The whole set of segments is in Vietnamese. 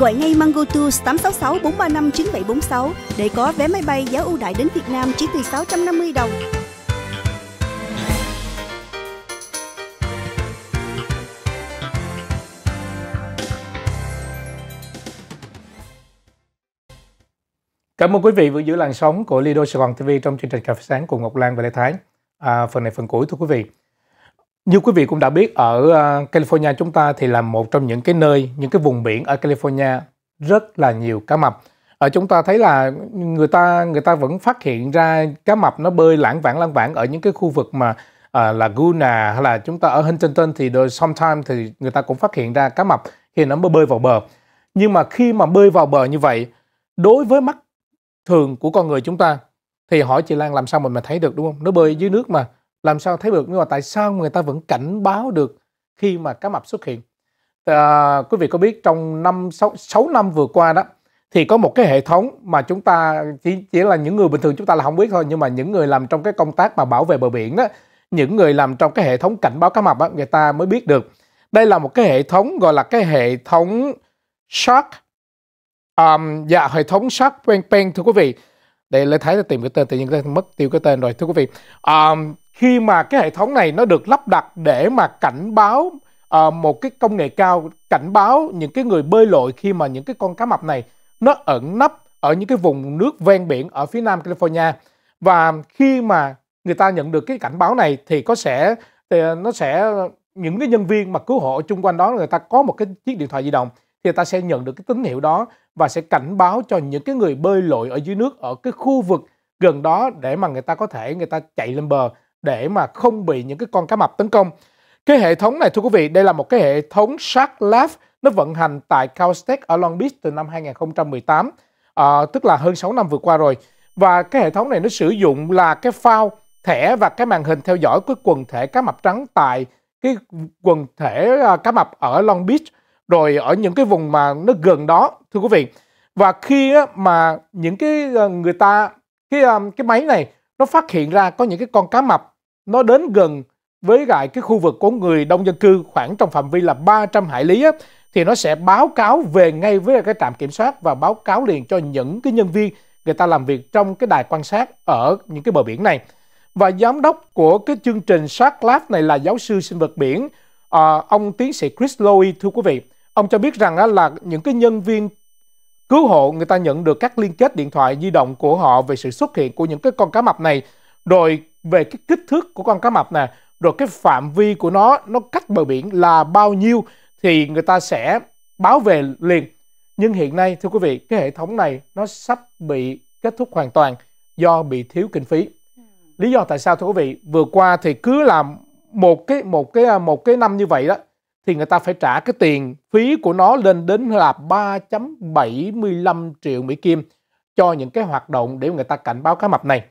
Gọi ngay Mango Tours 866 435 9746 để có vé máy bay giá ưu đại đến Việt Nam chỉ từ 650 đồng. Cảm ơn quý vị vừa giữ làn sóng của Lido Sài Gòn TV trong chương trình Cà phê sáng cùng Ngọc Lan và Lê Thái. À, phần này phần cuối thưa quý vị. Như quý vị cũng đã biết ở ờ, California chúng ta thì là một trong những cái nơi, những cái vùng biển ở California rất là nhiều cá mập. Ở chúng ta thấy là người ta người ta vẫn phát hiện ra cá mập nó bơi lãng vãng lãng vãng ở những cái khu vực mà là ờ, Laguna hay là chúng ta ở Huntington thì đôi sometimes thì người ta cũng phát hiện ra cá mập khi nó bơi vào bờ. Nhưng mà khi mà bơi vào bờ như vậy, đối với mắt thường của con người chúng ta thì hỏi chị Lan làm sao mình mà thấy được đúng không? Nó bơi dưới nước mà làm sao thấy được nhưng mà tại sao người ta vẫn cảnh báo được khi mà cá mập xuất hiện à, quý vị có biết trong năm 6, 6 năm vừa qua đó thì có một cái hệ thống mà chúng ta chỉ chỉ là những người bình thường chúng ta là không biết thôi nhưng mà những người làm trong cái công tác mà bảo vệ bờ biển đó những người làm trong cái hệ thống cảnh báo cá mập đó, người ta mới biết được đây là một cái hệ thống gọi là cái hệ thống shark um, dạ hệ thống shark pen pen thưa quý vị để lấy thấy tìm cái tên tự nhiên mất tiêu cái tên rồi thưa quý vị um, khi mà cái hệ thống này nó được lắp đặt để mà cảnh báo uh, một cái công nghệ cao cảnh báo những cái người bơi lội khi mà những cái con cá mập này nó ẩn nấp ở những cái vùng nước ven biển ở phía nam California và khi mà người ta nhận được cái cảnh báo này thì có sẽ thì nó sẽ những cái nhân viên mà cứu hộ chung quanh đó người ta có một cái chiếc điện thoại di động thì người ta sẽ nhận được cái tín hiệu đó và sẽ cảnh báo cho những cái người bơi lội ở dưới nước ở cái khu vực gần đó để mà người ta có thể người ta chạy lên bờ để mà không bị những cái con cá mập tấn công. Cái hệ thống này thưa quý vị, đây là một cái hệ thống Shark Lab nó vận hành tại Cal ở Long Beach từ năm 2018, à, ờ, tức là hơn 6 năm vừa qua rồi. Và cái hệ thống này nó sử dụng là cái phao, thẻ và cái màn hình theo dõi cái quần thể cá mập trắng tại cái quần thể ờ, cá mập ở Long Beach rồi ở những cái vùng mà nó gần đó thưa quý vị. Và khi mà những cái ờ, người ta cái cái máy này nó phát hiện ra có những cái con cá mập nó đến gần với lại cái khu vực của người đông dân cư khoảng trong phạm vi là 300 hải lý á, thì nó sẽ báo cáo về ngay với cái trạm kiểm soát và báo cáo liền cho những cái nhân viên người ta làm việc trong cái đài quan sát ở những cái bờ biển này. Và giám đốc của cái chương trình Shark Lab này là giáo sư sinh vật biển à, ông tiến sĩ Chris Lowy thưa quý vị. Ông cho biết rằng á, là những cái nhân viên cứu hộ người ta nhận được các liên kết điện thoại di động của họ về sự xuất hiện của những cái con cá mập này rồi về cái kích thước của con cá mập nè rồi cái phạm vi của nó nó cách bờ biển là bao nhiêu thì người ta sẽ báo về liền nhưng hiện nay thưa quý vị cái hệ thống này nó sắp bị kết thúc hoàn toàn do bị thiếu kinh phí lý do tại sao thưa quý vị vừa qua thì cứ làm một cái một cái một cái năm như vậy đó thì người ta phải trả cái tiền phí của nó lên đến là 3.75 triệu Mỹ Kim cho những cái hoạt động để người ta cảnh báo cá mập này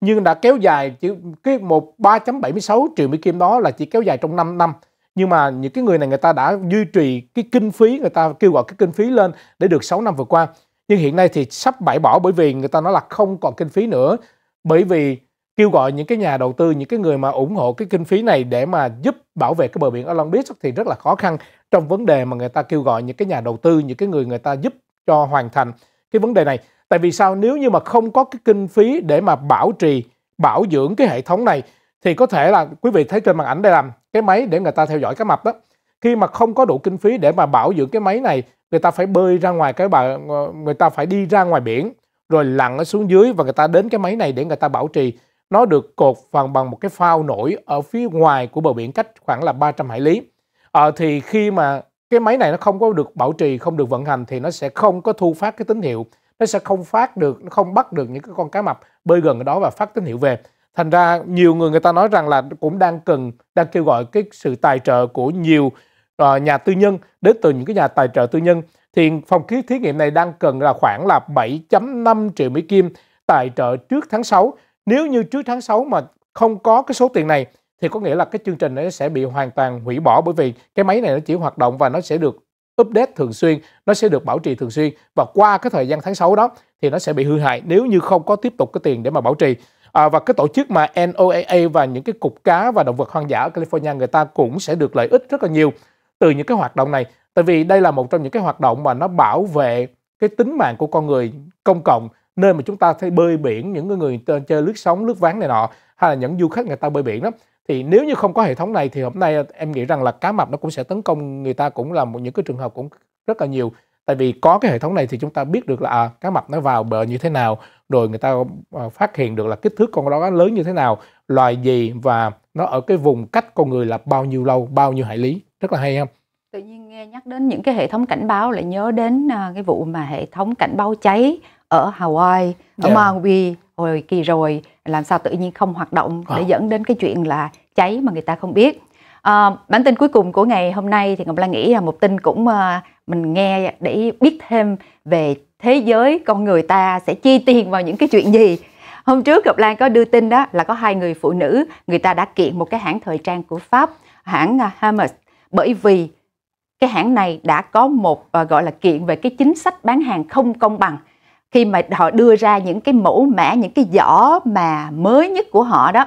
nhưng đã kéo dài chỉ cái một 3.76 triệu Mỹ Kim đó là chỉ kéo dài trong 5 năm nhưng mà những cái người này người ta đã duy trì cái kinh phí người ta kêu gọi cái kinh phí lên để được 6 năm vừa qua nhưng hiện nay thì sắp bãi bỏ bởi vì người ta nói là không còn kinh phí nữa bởi vì kêu gọi những cái nhà đầu tư những cái người mà ủng hộ cái kinh phí này để mà giúp bảo vệ cái bờ biển ở Long Beach thì rất là khó khăn trong vấn đề mà người ta kêu gọi những cái nhà đầu tư những cái người người ta giúp cho hoàn thành cái vấn đề này Tại vì sao nếu như mà không có cái kinh phí để mà bảo trì, bảo dưỡng cái hệ thống này thì có thể là quý vị thấy trên màn ảnh đây làm cái máy để người ta theo dõi cá mập đó. Khi mà không có đủ kinh phí để mà bảo dưỡng cái máy này, người ta phải bơi ra ngoài cái bà, người ta phải đi ra ngoài biển rồi lặn ở xuống dưới và người ta đến cái máy này để người ta bảo trì. Nó được cột bằng bằng một cái phao nổi ở phía ngoài của bờ biển cách khoảng là 300 hải lý. À, thì khi mà cái máy này nó không có được bảo trì, không được vận hành thì nó sẽ không có thu phát cái tín hiệu nó sẽ không phát được nó không bắt được những cái con cá mập bơi gần ở đó và phát tín hiệu về thành ra nhiều người người ta nói rằng là cũng đang cần đang kêu gọi cái sự tài trợ của nhiều uh, nhà tư nhân đến từ những cái nhà tài trợ tư nhân thì phòng khí thí nghiệm này đang cần là khoảng là 7.5 triệu Mỹ Kim tài trợ trước tháng 6 nếu như trước tháng 6 mà không có cái số tiền này thì có nghĩa là cái chương trình nó sẽ bị hoàn toàn hủy bỏ bởi vì cái máy này nó chỉ hoạt động và nó sẽ được update thường xuyên, nó sẽ được bảo trì thường xuyên và qua cái thời gian tháng 6 đó thì nó sẽ bị hư hại nếu như không có tiếp tục cái tiền để mà bảo trì. À, và cái tổ chức mà NOAA và những cái cục cá và động vật hoang dã ở California người ta cũng sẽ được lợi ích rất là nhiều từ những cái hoạt động này. Tại vì đây là một trong những cái hoạt động mà nó bảo vệ cái tính mạng của con người công cộng nơi mà chúng ta thấy bơi biển những người chơi lướt sóng lướt ván này nọ hay là những du khách người ta bơi biển đó thì nếu như không có hệ thống này thì hôm nay ờ, em nghĩ rằng là cá mập nó cũng sẽ tấn công người ta cũng là một những cái trường hợp cũng rất là nhiều tại vì có cái hệ thống này thì chúng ta biết được là à, cá mập nó vào bờ như thế nào rồi người ta ờ, phát hiện được là kích thước con đó lớn như thế nào loài gì và nó ở cái vùng cách con người là bao nhiêu lâu bao nhiêu hải lý rất là hay không tự nhiên nghe nhắc đến những cái hệ thống cảnh báo lại nhớ đến ờ, cái vụ mà hệ thống cảnh báo cháy ở Hawaii ở yeah. Dạ. Maui hồi kỳ rồi làm sao tự nhiên không hoạt động để dẫn đến cái chuyện là cháy mà người ta không biết à, bản tin cuối cùng của ngày hôm nay thì ngọc lan nghĩ là một tin cũng uh, mình nghe để biết thêm về thế giới con người ta sẽ chi tiền vào những cái chuyện gì hôm trước ngọc lan có đưa tin đó là có hai người phụ nữ người ta đã kiện một cái hãng thời trang của pháp hãng ờ, hermes bởi vì cái hãng này đã có một gọi là kiện về cái chính sách bán hàng không công bằng khi mà họ đưa ra những cái mẫu mã những cái giỏ mà mới nhất của họ đó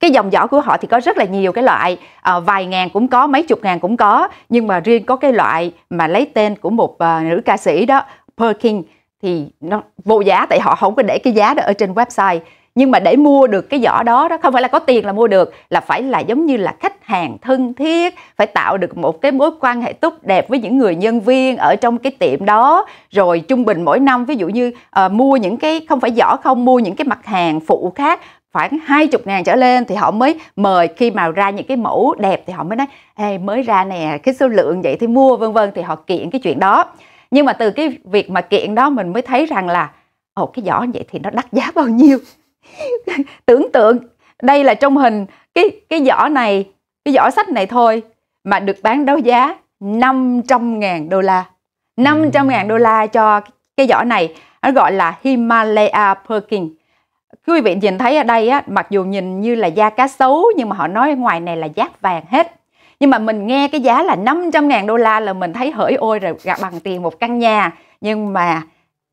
cái dòng giỏ của họ thì có rất là nhiều cái loại à, vài ngàn cũng có mấy chục ngàn cũng có nhưng mà riêng có cái loại mà lấy tên của một à, nữ ca sĩ đó Perkin thì nó vô giá tại họ không có để cái giá đó ở trên website nhưng mà để mua được cái giỏ đó đó không phải là có tiền là mua được là phải là giống như là khách hàng thân thiết phải tạo được một cái mối quan hệ tốt đẹp với những người nhân viên ở trong cái tiệm đó rồi trung bình mỗi năm ví dụ như uh, mua những cái không phải giỏ không mua những cái mặt hàng phụ khác khoảng 20 ngàn trở lên thì họ mới mời khi mà ra những cái mẫu đẹp thì họ mới nói Ê, mới ra nè cái số lượng vậy thì mua vân vân thì họ kiện cái chuyện đó nhưng mà từ cái việc mà kiện đó mình mới thấy rằng là ồ cái giỏ vậy thì nó đắt giá bao nhiêu tưởng tượng đây là trong hình cái cái giỏ này cái giỏ sách này thôi mà được bán đấu giá 500.000 đô la. 500.000 đô la cho cái giỏ này, nó gọi là Himalaya Perkin. Quý vị nhìn thấy ở đây á, mặc dù nhìn như là da cá sấu nhưng mà họ nói ngoài này là giác vàng hết. Nhưng mà mình nghe cái giá là 500.000 đô la là mình thấy hỡi ôi rồi gặp bằng tiền một căn nhà. Nhưng mà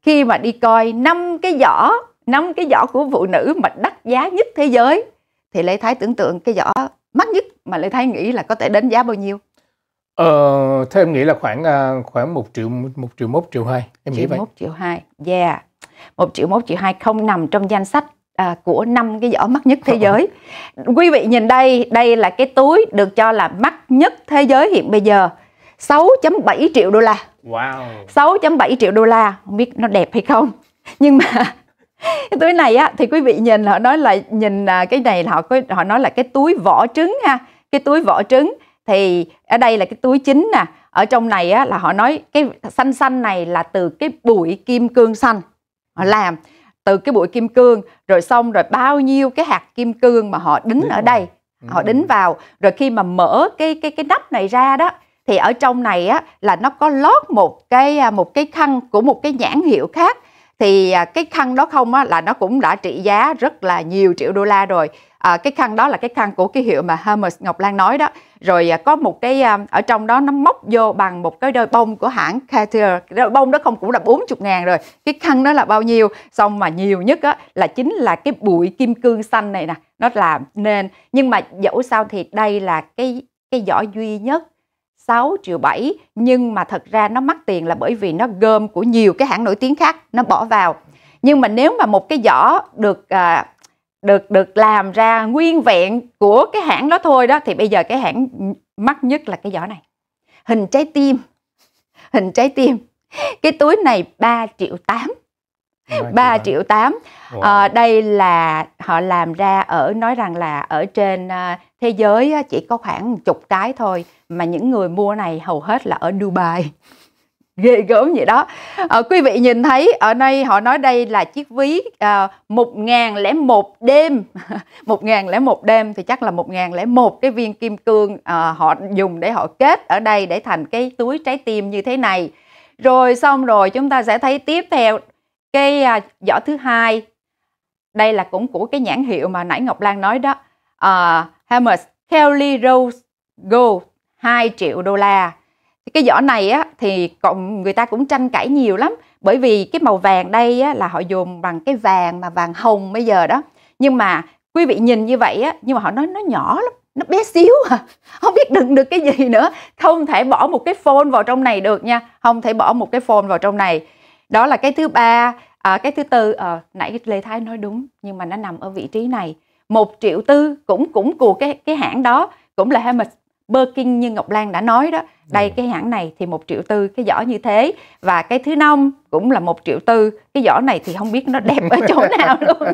khi mà đi coi năm cái giỏ, năm cái giỏ của phụ nữ mà đắt giá nhất thế giới thì lấy Thái tưởng tượng cái giỏ mắc nhất mà Lê Thái nghĩ là có thể đánh giá bao nhiêu? Ờ, theo em nghĩ là khoảng à, khoảng một triệu một triệu một triệu hai em triệu nghĩ vậy. một triệu hai, yeah. một triệu một triệu hai không nằm trong danh sách à, của năm cái giỏ mắc nhất thế ờ. giới. Quý vị nhìn đây, đây là cái túi được cho là mắc nhất thế giới hiện bây giờ. 6.7 triệu đô la. Wow. 6.7 triệu đô la, không biết nó đẹp hay không. Nhưng mà cái túi này á thì quý vị nhìn họ nói là nhìn à, cái này họ có họ nói là cái túi vỏ trứng ha cái túi vỏ trứng thì ở đây là cái túi chính nè ở trong này á là họ nói cái xanh xanh này là từ cái bụi kim cương xanh họ làm từ cái bụi kim cương rồi xong rồi bao nhiêu cái hạt kim cương mà họ đính ở đây ừ. họ đính vào rồi khi mà mở cái cái cái nắp này ra đó thì ở trong này á là nó có lót một cái à, một cái khăn của một cái nhãn hiệu khác thì à, cái khăn đó không á, là nó cũng đã trị giá rất là nhiều triệu đô la rồi à, cái khăn đó là cái khăn của cái hiệu mà Hermes Ngọc Lan nói đó rồi à, có một cái à, ở trong đó nó móc vô bằng một cái đôi bông của hãng Cartier đôi bông đó không cũng là 40 ngàn rồi cái khăn đó là bao nhiêu xong mà nhiều nhất á, là chính là cái bụi kim cương xanh này nè nó làm nên nhưng mà dẫu sao thì đây là cái cái giỏ duy nhất 6 triệu 7 nhưng mà thật ra nó mắc tiền là bởi vì nó gom của nhiều cái hãng nổi tiếng khác nó bỏ vào nhưng mà nếu mà một cái giỏ được à, được được làm ra nguyên vẹn của cái hãng đó thôi đó thì bây giờ cái hãng mắc nhất là cái giỏ này hình trái tim hình trái tim cái túi này 3 triệu 8 3 triệu 8 à, ờ, đây là họ làm ra ở nói rằng là ở trên à, thế giới chỉ có khoảng chục cái thôi mà những người mua này hầu hết là ở Dubai ghê gớm vậy đó à, quý vị nhìn thấy ở đây họ nói đây là chiếc ví ờ, một ngàn lẻ một đêm một ngàn lẻ một đêm thì chắc là một ngàn lẻ một cái viên kim cương à, họ dùng để họ kết ở đây để thành cái túi trái tim như thế này rồi xong rồi chúng ta sẽ thấy tiếp theo cái à, giỏ thứ hai đây là cũng của cái nhãn hiệu mà nãy Ngọc Lan nói đó à, Hermes Kelly Rose Gold 2 triệu đô la cái giỏ này á, thì còn người ta cũng tranh cãi nhiều lắm bởi vì cái màu vàng đây á, là họ dùng bằng cái vàng mà vàng hồng bây giờ đó nhưng mà quý vị nhìn như vậy á, nhưng mà họ nói nó nhỏ lắm nó bé xíu à không biết đựng được cái gì nữa không thể bỏ một cái phone vào trong này được nha không thể bỏ một cái phone vào trong này đó là cái thứ ba à, cái thứ tư à, nãy lê thái nói đúng nhưng mà nó nằm ở vị trí này một triệu tư cũng cũng của cái cái hãng đó cũng là Hermes Birkin như Ngọc Lan đã nói đó đây ừ. cái hãng này thì một triệu tư cái giỏ như thế và cái thứ năm cũng là một triệu tư cái giỏ này thì không biết nó đẹp ở chỗ nào luôn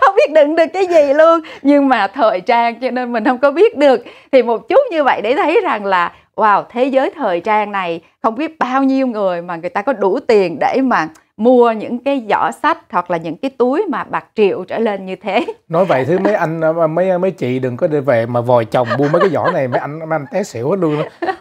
không biết đựng được cái gì luôn nhưng mà thời trang cho nên mình không có biết được thì một chút như vậy để thấy rằng là wow thế giới thời trang này không biết bao nhiêu người mà người ta có đủ tiền để mà mua những cái giỏ sách hoặc là những cái túi mà bạc triệu trở lên như thế nói vậy thứ mấy anh mấy mấy chị đừng có để về mà vòi chồng mua mấy cái giỏ này mấy anh mấy anh té xỉu hết luôn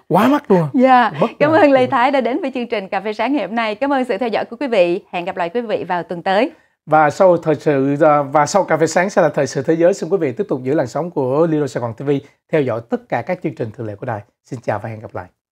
quá mắc luôn dạ yeah. cảm ơn lê thái đã đến với chương trình cà phê sáng ngày hôm nay cảm ơn sự theo dõi của quý vị hẹn gặp lại quý vị vào tuần tới và sau thời sự à, và sau cà phê sáng sẽ là thời sự thế giới xin quý vị tiếp tục giữ làn sóng của Lido Sài Gòn TV theo dõi tất cả các chương trình thường lệ của đài xin chào và hẹn gặp lại